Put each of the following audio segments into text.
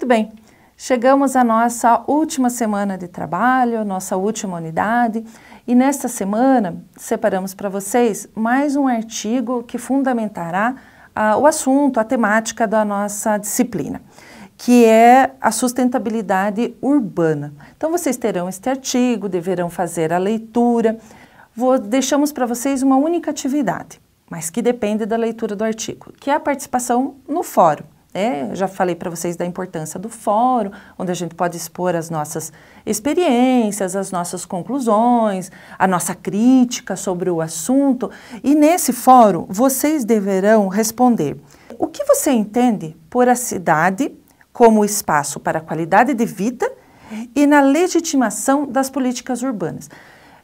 Muito bem. Chegamos à nossa última semana de trabalho, nossa última unidade, e nesta semana separamos para vocês mais um artigo que fundamentará ah, o assunto, a temática da nossa disciplina, que é a sustentabilidade urbana. Então vocês terão este artigo, deverão fazer a leitura. Vou, deixamos para vocês uma única atividade, mas que depende da leitura do artigo, que é a participação no fórum. Né? já falei para vocês da importância do fórum, onde a gente pode expor as nossas experiências, as nossas conclusões, a nossa crítica sobre o assunto. E nesse fórum, vocês deverão responder: o que você entende por a cidade como espaço para a qualidade de vida e na legitimação das políticas urbanas?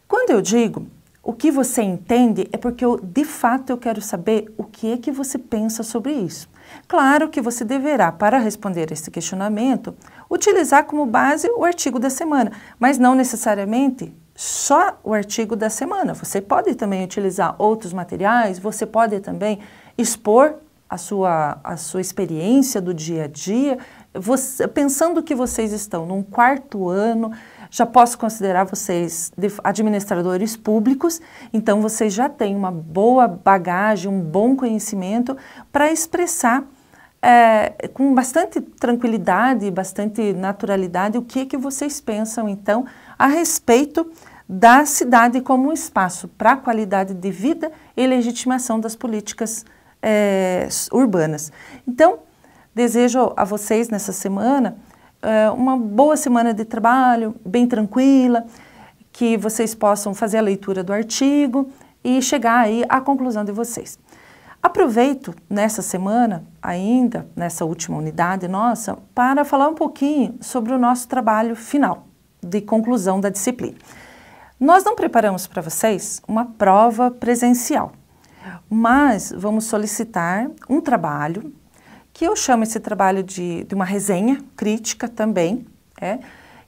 Quando eu digo o que você entende, é porque eu de fato eu quero saber o que é que você pensa sobre isso. Claro que você deverá, para responder esse questionamento, utilizar como base o artigo da semana, mas não necessariamente só o artigo da semana. Você pode também utilizar outros materiais, você pode também expor a sua, a sua experiência do dia a dia, você, pensando que vocês estão num quarto ano já posso considerar vocês administradores públicos, então vocês já têm uma boa bagagem, um bom conhecimento para expressar é, com bastante tranquilidade, bastante naturalidade o que, é que vocês pensam então a respeito da cidade como um espaço para qualidade de vida e legitimação das políticas é, urbanas. Então, desejo a vocês nessa semana eh, uma boa semana de trabalho, bem tranquila, que vocês possam fazer a leitura do artigo e chegar aí à conclusão de vocês. Aproveito nessa semana, ainda nessa última unidade nossa, para falar um pouquinho sobre o nosso trabalho final de conclusão da disciplina. Nós não preparamos para vocês uma prova presencial, mas vamos solicitar um trabalho que eu chamo esse trabalho de, de uma resenha crítica também, é,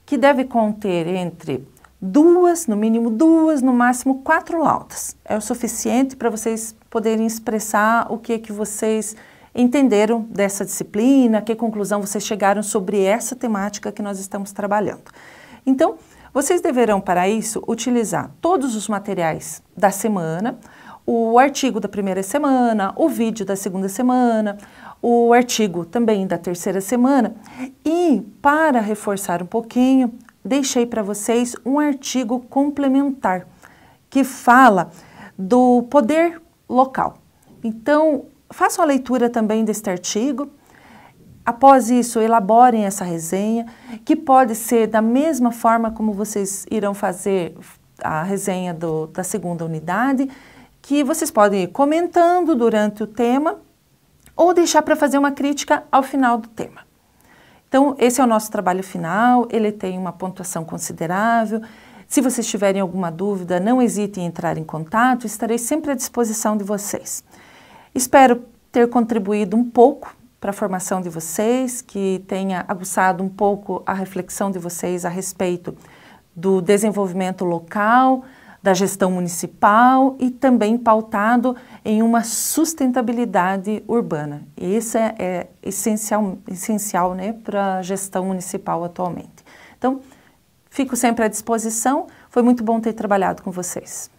que deve conter entre duas, no mínimo duas, no máximo quatro laudas. É o suficiente para vocês poderem expressar o que é que vocês entenderam dessa disciplina, que conclusão vocês chegaram sobre essa temática que nós estamos trabalhando. Então, vocês deverão, para isso, utilizar todos os materiais da semana, o artigo da primeira semana, o vídeo da segunda semana, o artigo também da terceira semana. E para reforçar um pouquinho, deixei para vocês um artigo complementar que fala do poder local. Então, façam a leitura também deste artigo. Após isso, elaborem essa resenha, que pode ser da mesma forma como vocês irão fazer a resenha do, da segunda unidade, que vocês podem ir comentando durante o tema ou deixar para fazer uma crítica ao final do tema. Então, esse é o nosso trabalho final, ele tem uma pontuação considerável. Se vocês tiverem alguma dúvida, não hesitem em entrar em contato, estarei sempre à disposição de vocês. Espero ter contribuído um pouco para a formação de vocês, que tenha aguçado um pouco a reflexão de vocês a respeito do desenvolvimento local, da gestão municipal e também pautado em uma sustentabilidade urbana. isso é, é essencial, essencial né, para a gestão municipal atualmente. Então, fico sempre à disposição. Foi muito bom ter trabalhado com vocês.